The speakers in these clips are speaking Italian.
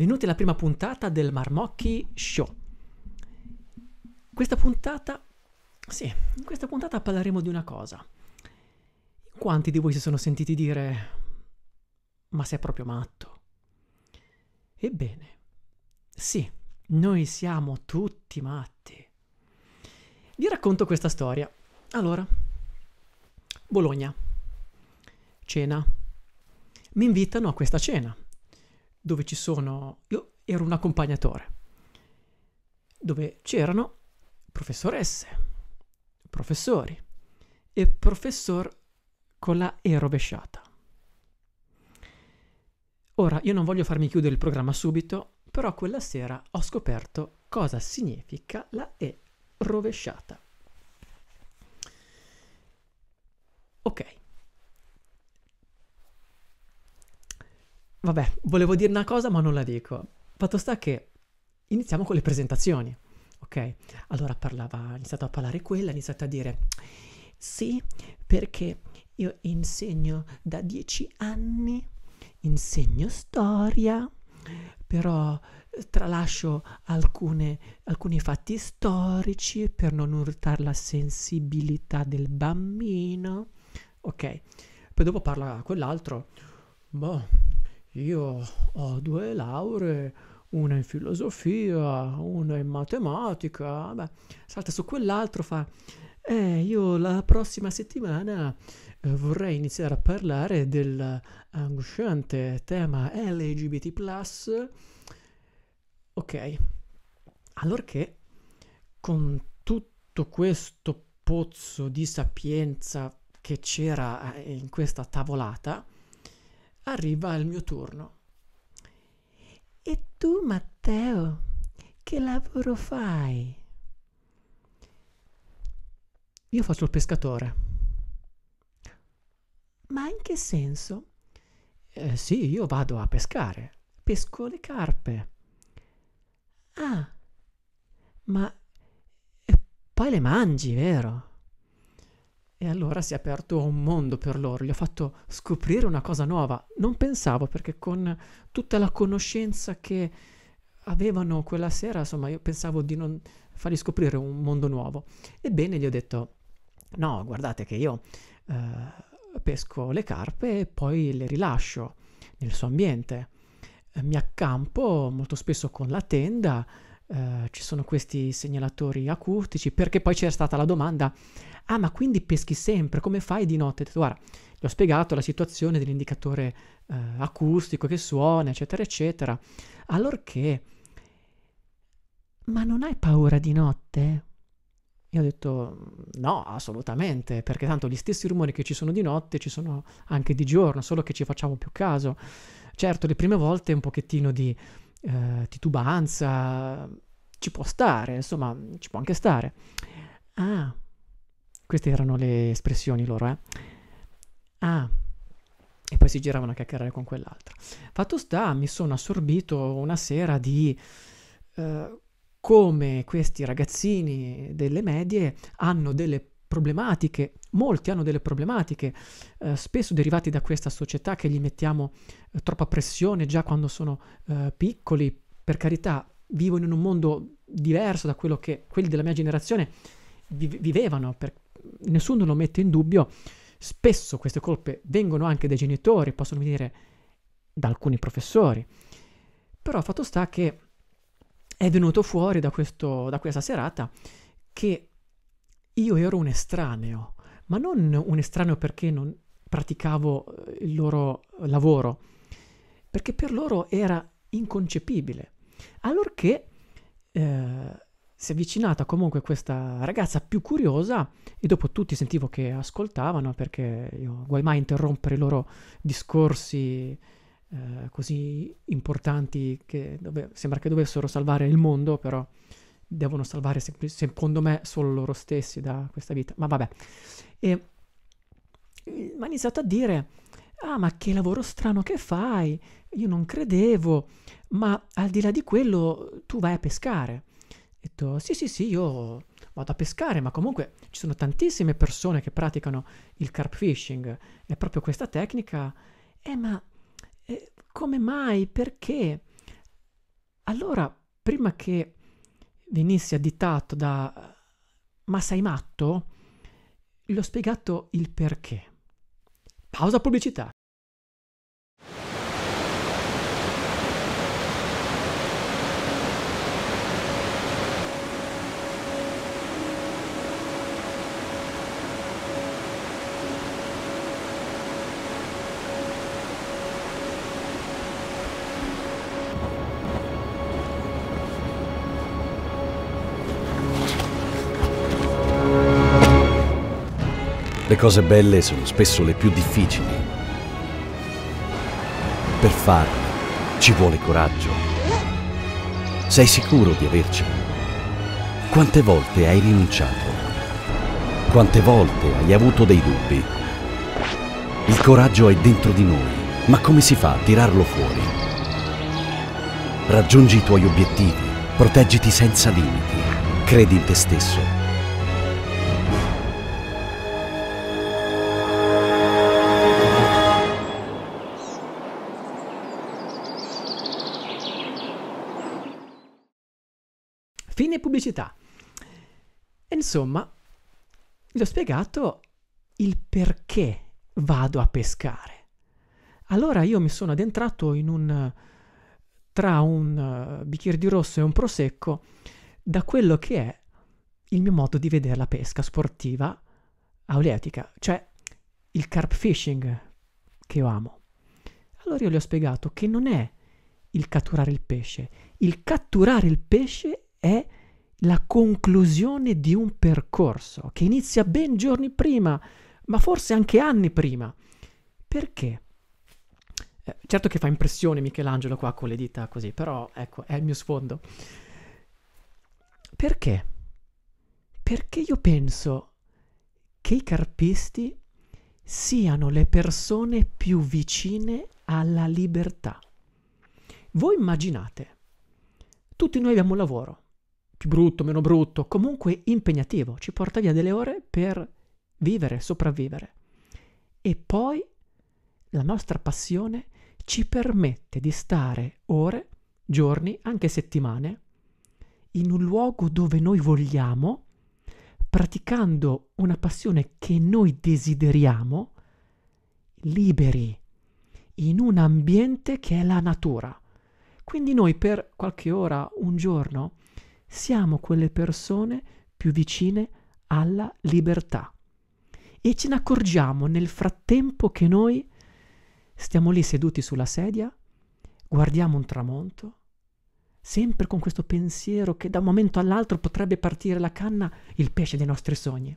benvenuti alla prima puntata del Marmocchi Show. Questa puntata, sì, in questa puntata parleremo di una cosa. Quanti di voi si sono sentiti dire, ma sei proprio matto? Ebbene, sì, noi siamo tutti matti. Vi racconto questa storia. Allora, Bologna, cena. Mi invitano a questa cena dove ci sono... Io ero un accompagnatore, dove c'erano professoresse, professori e professor con la E rovesciata. Ora, io non voglio farmi chiudere il programma subito, però quella sera ho scoperto cosa significa la E rovesciata. Ok, Vabbè, volevo dire una cosa ma non la dico. Fatto sta che iniziamo con le presentazioni, ok? Allora parlava, ha iniziato a parlare quella, ha iniziato a dire sì, perché io insegno da dieci anni, insegno storia, però eh, tralascio alcune, alcuni fatti storici per non urtare la sensibilità del bambino. Ok, poi dopo parla quell'altro, boh io ho due lauree, una in filosofia, una in matematica. Beh, salta su quell'altro, fa. Eh, io la prossima settimana eh, vorrei iniziare a parlare dell'angosciante eh, tema LGBT. Ok, allora che con tutto questo pozzo di sapienza che c'era eh, in questa tavolata, arriva il mio turno. E tu, Matteo, che lavoro fai? Io faccio il pescatore. Ma in che senso? Eh, sì, io vado a pescare. Pesco le carpe. Ah, ma eh, poi le mangi, vero? E allora si è aperto un mondo per loro, gli ho fatto scoprire una cosa nuova. Non pensavo perché con tutta la conoscenza che avevano quella sera, insomma, io pensavo di non fargli scoprire un mondo nuovo. Ebbene, gli ho detto, no, guardate che io eh, pesco le carpe e poi le rilascio nel suo ambiente. Mi accampo molto spesso con la tenda eh, ci sono questi segnalatori acustici, perché poi c'era stata la domanda, ah ma quindi peschi sempre, come fai di notte? Guarda, gli ho spiegato la situazione dell'indicatore eh, acustico che suona, eccetera, eccetera. Allorché, ma non hai paura di notte? Io ho detto no, assolutamente, perché tanto gli stessi rumori che ci sono di notte ci sono anche di giorno, solo che ci facciamo più caso. Certo, le prime volte un pochettino di eh, titubanza, ci può stare, insomma, ci può anche stare. Ah, queste erano le espressioni loro, eh. Ah, e poi si giravano a chiacchierare con quell'altra. Fatto sta, mi sono assorbito una sera di eh, come questi ragazzini delle medie hanno delle problematiche, molti hanno delle problematiche, eh, spesso derivate da questa società che gli mettiamo eh, troppa pressione già quando sono eh, piccoli, per carità, vivono in un mondo diverso da quello che quelli della mia generazione vi- vivevano, per... nessuno lo mette in dubbio, spesso queste colpe vengono anche dai genitori, possono venire da alcuni professori, però fatto sta che è venuto fuori da, questo, da questa serata che io ero un estraneo, ma non un estraneo perché non praticavo eh, il loro lavoro, perché per loro era inconcepibile. Allorché eh, si è avvicinata comunque questa ragazza più curiosa e dopo tutti sentivo che ascoltavano perché io guai mai interrompere i loro discorsi eh, così importanti che dove, sembra che dovessero salvare il mondo, però devono salvare sem- secondo me solo loro stessi da questa vita, ma vabbè. E eh, mi ha iniziato a dire, ah ma che lavoro strano che fai, io non credevo, ma al di là di quello tu vai a pescare. Ho detto, sì sì sì, io vado a pescare, ma comunque ci sono tantissime persone che praticano il carp fishing, è proprio questa tecnica, eh ma eh, come mai, perché? Allora, prima che venisse additato da ma sei matto, gli ho spiegato il perché. Pausa pubblicità. Le cose belle sono spesso le più difficili. Per farle ci vuole coraggio. Sei sicuro di avercela? Quante volte hai rinunciato? Quante volte hai avuto dei dubbi? Il coraggio è dentro di noi, ma come si fa a tirarlo fuori? Raggiungi i tuoi obiettivi, proteggiti senza limiti, credi in te stesso fine pubblicità. E insomma, gli ho spiegato il perché vado a pescare. Allora io mi sono addentrato in un tra un eh, bicchiere di rosso e un prosecco da quello che è il mio modo di vedere la pesca sportiva auletica, cioè il carp fishing che io amo. Allora io gli ho spiegato che non è il catturare il pesce, il catturare il pesce è la conclusione di un percorso che inizia ben giorni prima, ma forse anche anni prima. Perché? Eh, certo che fa impressione Michelangelo qua con le dita così, però ecco, è il mio sfondo. Perché? Perché io penso che i carpisti siano le persone più vicine alla libertà. Voi immaginate, tutti noi abbiamo un lavoro, più brutto, meno brutto, comunque impegnativo, ci porta via delle ore per vivere, sopravvivere. E poi la nostra passione ci permette di stare ore, giorni, anche settimane, in un luogo dove noi vogliamo, praticando una passione che noi desideriamo, liberi, in un ambiente che è la natura. Quindi noi per qualche ora, un giorno, siamo quelle persone più vicine alla libertà. E ce ne accorgiamo nel frattempo che noi stiamo lì seduti sulla sedia, guardiamo un tramonto, sempre con questo pensiero che da un momento all'altro potrebbe partire la canna, il pesce dei nostri sogni.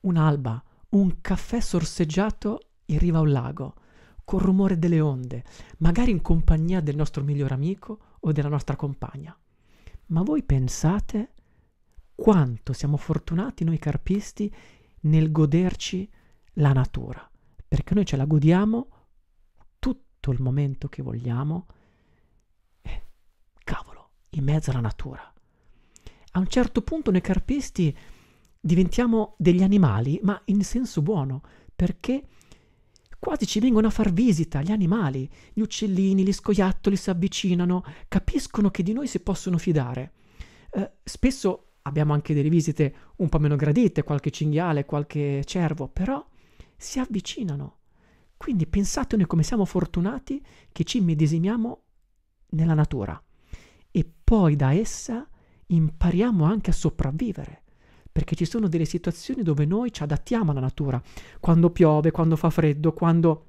Un'alba, un caffè sorseggiato in riva a un lago, col rumore delle onde, magari in compagnia del nostro migliore amico o della nostra compagna. Ma voi pensate quanto siamo fortunati noi carpisti nel goderci la natura, perché noi ce la godiamo tutto il momento che vogliamo. Eh, cavolo, in mezzo alla natura. A un certo punto noi carpisti diventiamo degli animali, ma in senso buono, perché Quasi ci vengono a far visita gli animali, gli uccellini, gli scoiattoli si avvicinano, capiscono che di noi si possono fidare. Eh, spesso abbiamo anche delle visite un po' meno gradite, qualche cinghiale, qualche cervo, però si avvicinano. Quindi pensatene come siamo fortunati che ci medesimiamo nella natura e poi da essa impariamo anche a sopravvivere, perché ci sono delle situazioni dove noi ci adattiamo alla natura, quando piove, quando fa freddo, quando...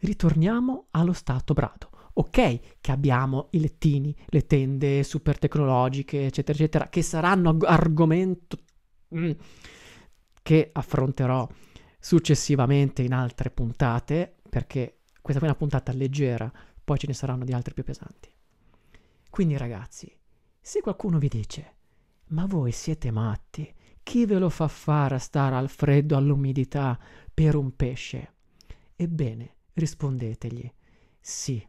Ritorniamo allo stato brado. Ok che abbiamo i lettini, le tende super tecnologiche, eccetera, eccetera, che saranno arg- argomento mm, che affronterò successivamente in altre puntate, perché questa è una puntata leggera, poi ce ne saranno di altre più pesanti. Quindi ragazzi, se qualcuno vi dice ma voi siete matti? Chi ve lo fa fare a stare al freddo, all'umidità, per un pesce? Ebbene, rispondetegli, sì,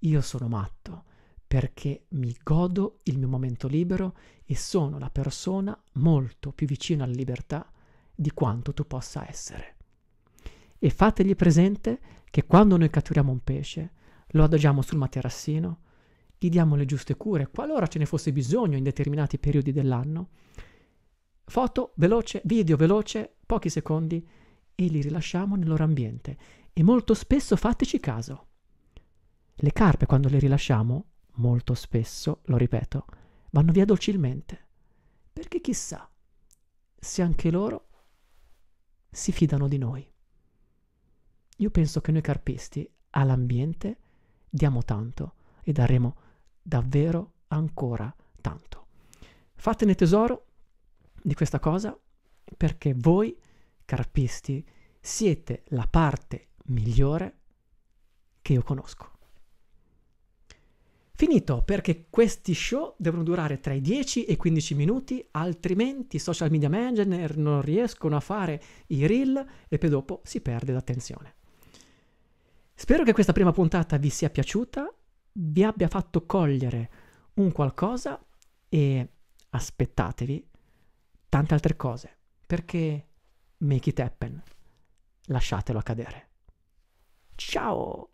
io sono matto, perché mi godo il mio momento libero e sono la persona molto più vicina alla libertà di quanto tu possa essere. E fategli presente che quando noi catturiamo un pesce, lo adagiamo sul materassino, gli diamo le giuste cure, qualora ce ne fosse bisogno in determinati periodi dell'anno. Foto veloce, video veloce, pochi secondi e li rilasciamo nel loro ambiente. E molto spesso fateci caso. Le carpe quando le rilasciamo, molto spesso, lo ripeto, vanno via docilmente. Perché chissà se anche loro si fidano di noi. Io penso che noi carpisti all'ambiente diamo tanto e daremo davvero ancora tanto. Fatene tesoro di questa cosa perché voi, carpisti, siete la parte migliore che io conosco. Finito perché questi show devono durare tra i 10 e i 15 minuti, altrimenti i social media manager non riescono a fare i reel e poi dopo si perde l'attenzione. Spero che questa prima puntata vi sia piaciuta vi abbia fatto cogliere un qualcosa e aspettatevi tante altre cose, perché make it happen, lasciatelo accadere. Ciao!